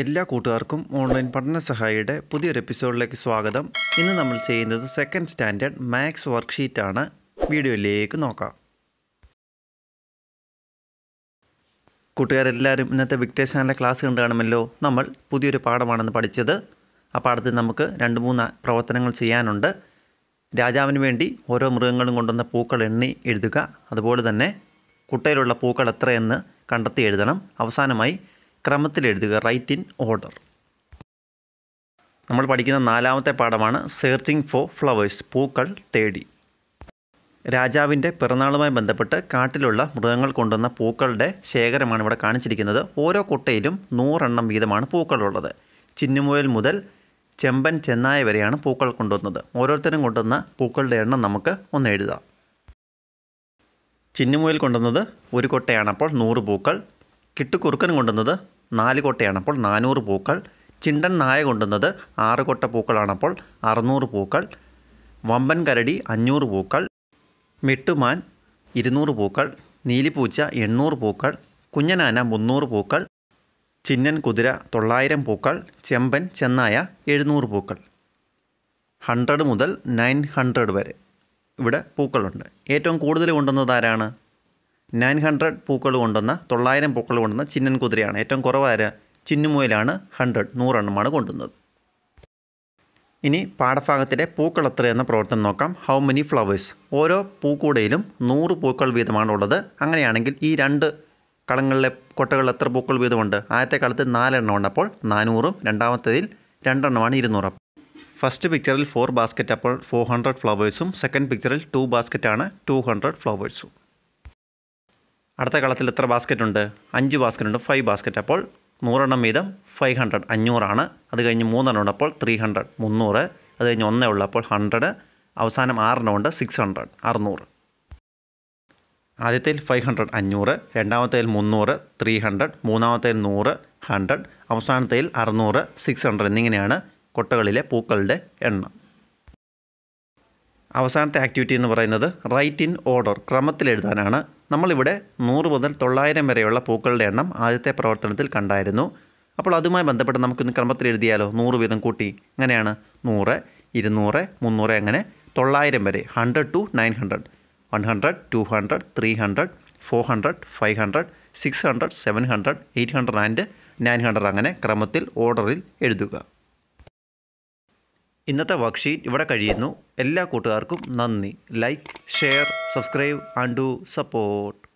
എല്ലാ കൂട്ടുകാർക്കും ഓൺലൈൻ പഠന സഹായിയുടെ പുതിയൊരു എപ്പിസോഡിലേക്ക് സ്വാഗതം ഇന്ന് നമ്മൾ ചെയ്യുന്നത് സെക്കൻഡ് സ്റ്റാൻഡേർഡ് മാത്സ് വർക്ക്ഷീറ്റാണ് വീഡിയോയിലേക്ക് നോക്കാം കൂട്ടുകാരെല്ലാവരും ഇന്നത്തെ വിക്ടേഴ്സ് ചാനലിലെ ക്ലാസ് കണ്ടു കാണുമല്ലോ നമ്മൾ പുതിയൊരു പാഠമാണെന്ന് പഠിച്ചത് ആ പാഠത്തിൽ നമുക്ക് രണ്ട് മൂന്ന് പ്രവർത്തനങ്ങൾ ചെയ്യാനുണ്ട് രാജാവിന് വേണ്ടി ഓരോ മൃഗങ്ങളും കൊണ്ടുവന്ന പൂക്കൾ എണ്ണി എഴുതുക അതുപോലെ തന്നെ കുട്ടയിലുള്ള പൂക്കൾ എത്രയെന്ന് കണ്ടെത്തി എഴുതണം അവസാനമായി ക്രമത്തിലെഴുതുക റൈറ്റ് ഇൻ ഓർഡർ നമ്മൾ പഠിക്കുന്ന നാലാമത്തെ പാഠമാണ് സെർച്ചിങ് ഫോർ ഫ്ലവേഴ്സ് പൂക്കൾ തേടി രാജാവിൻ്റെ പിറന്നാളുമായി ബന്ധപ്പെട്ട് കാട്ടിലുള്ള മൃഗങ്ങൾ കൊണ്ടുവന്ന പൂക്കളുടെ ശേഖരമാണ് ഇവിടെ കാണിച്ചിരിക്കുന്നത് ഓരോ കുട്ടയിലും നൂറെണ്ണം വീതമാണ് പൂക്കളുള്ളത് ചിന്നുമുയൽ മുതൽ ചെമ്പൻ ചെന്നായ വരെയാണ് പൂക്കൾ കൊണ്ടുവന്നത് ഓരോരുത്തരും കൊണ്ടുവന്ന പൂക്കളുടെ എണ്ണം നമുക്ക് ഒന്ന് എഴുതാം ചിന്നുമുയൽ കൊണ്ടുവന്നത് ഒരു കൊട്ടയാണ് അപ്പോൾ നൂറ് പൂക്കൾ കിട്ടുകുറുക്കൻ കൊണ്ടുവന്നത് നാല് കൊട്ടയാണപ്പോൾ നാനൂറ് പൂക്കൾ ചിണ്ടൻ നായ കൊണ്ടുന്നത് ആറ് കൊട്ട പൂക്കളാണപ്പോൾ അറുന്നൂറ് പൂക്കൾ വമ്പൻ കരടി അഞ്ഞൂറ് പൂക്കൾ മെട്ടുമാൻ ഇരുന്നൂറ് പൂക്കൾ നീലിപ്പൂച്ച എണ്ണൂറ് പൂക്കൾ കുഞ്ഞനാന മുന്നൂറ് പൂക്കൾ ചിന്നൻ കുതിര തൊള്ളായിരം പൂക്കൾ ചെമ്പൻ ചെന്നായ എഴുന്നൂറ് പൂക്കൾ ഹൺഡ്രഡ് മുതൽ നയൻ ഹൺഡ്രഡ് വരെ ഇവിടെ പൂക്കളുണ്ട് ഏറ്റവും കൂടുതൽ കൊണ്ടുവന്നത് ആരാണ് നയൻ ഹൺഡ്രഡ് പൂക്കൾ കൊണ്ടുവന്ന തൊള്ളായിരം പൂക്കൾ കൊണ്ടുവന്ന ചിന്നൻ കുതിരയാണ് ഏറ്റവും കുറവായ ചിന്നുമുയിലാണ് ഹൺഡ്രഡ് നൂറെണ്ണമാണ് കൊണ്ടുവന്നത് ഇനി പാഠഭാഗത്തിലെ പൂക്കൾ എത്രയെന്ന എന്ന പ്രവർത്തനം നോക്കാം ഹൗ മെനി ഫ്ലവേഴ്സ് ഓരോ പൂക്കൂടയിലും നൂറ് പൂക്കൾ വീതമാണ് ഉള്ളത് അങ്ങനെയാണെങ്കിൽ ഈ രണ്ട് കളങ്ങളിലെ കൊട്ടകളിൽ എത്ര പൂക്കൾ വീതമുണ്ട് ആദ്യത്തെ കളത്തിൽ നാലെണ്ണം ഉണ്ട് അപ്പോൾ നാനൂറും രണ്ടാമത്തേതിൽ രണ്ടെണ്ണമാണ് ഇരുന്നൂറ് ഫസ്റ്റ് പിക്ചറിൽ ഫോർ ബാസ്ക്കറ്റ് അപ്പോൾ ഫോർ ഹൺഡ്രഡ് ഫ്ലവേഴ്സും സെക്കൻഡ് പിക്ചറിൽ ടു ബാസ്ക്കറ്റാണ് ടു ഹൺഡ്രഡ് ഫ്ലവേഴ്സും അടുത്ത കളത്തിൽ എത്ര ബാസ്ക്കറ്റ് ഉണ്ട് അഞ്ച് ബാസ്ക്കറ്റ് ഉണ്ട് ഫൈവ് ബാസ്ക്കറ്റ് അപ്പോൾ നൂറെണ്ണം വീതം ഫൈവ് ഹൺഡ്രഡ് അഞ്ഞൂറാണ് അത് കഴിഞ്ഞ് മൂന്നെണ്ണം ഉണ്ട് അപ്പോൾ ത്രീ ഹൺഡ്രഡ് മുന്നൂറ് അത് കഴിഞ്ഞ് ഒന്നേ ഉള്ളു അപ്പോൾ ഹൺഡ്രഡ് അവസാനം ആറെണ്ണം ഉണ്ട് സിക്സ് ഹൺഡ്രഡ് അറുന്നൂറ് ആദ്യത്തേൽ ഫൈവ് ഹൺഡ്രഡ് അഞ്ഞൂറ് രണ്ടാമത്തേൽ മുന്നൂറ് ത്രീ ഹൺഡ്രഡ് മൂന്നാമത്തേൽ നൂറ് ഹൺഡ്രഡ് അവസാനത്തേൽ അറുന്നൂറ് സിക്സ് ഹൺഡ്രഡ് എന്നിങ്ങനെയാണ് കൊട്ടകളിലെ പൂക്കളുടെ എണ്ണം അവസാനത്തെ ആക്ടിവിറ്റി എന്ന് പറയുന്നത് റൈറ്റ് ഇൻ ഓർഡർ ക്രമത്തിൽ എഴുതാനാണ് നമ്മളിവിടെ നൂറ് മുതൽ തൊള്ളായിരം വരെയുള്ള പൂക്കളുടെ എണ്ണം ആദ്യത്തെ പ്രവർത്തനത്തിൽ കണ്ടായിരുന്നു അപ്പോൾ അതുമായി ബന്ധപ്പെട്ട് നമുക്കിന്ന് ക്രമത്തിൽ എഴുതിയാലോ നൂറ് വീതം കൂട്ടി അങ്ങനെയാണ് നൂറ് ഇരുന്നൂറ് മുന്നൂറ് അങ്ങനെ തൊള്ളായിരം വരെ hundred two nine hundred one hundred two hundred three hundred four hundred five hundred six hundred seven hundred eight hundred and nine hundred അങ്ങനെ ക്രമത്തിൽ ഓർഡറിൽ എഴുതുക ഇന്നത്തെ വർക്ക്ഷീറ്റ് ഇവിടെ കഴിയുന്നു എല്ലാ കൂട്ടുകാർക്കും നന്ദി like share subscribe and do support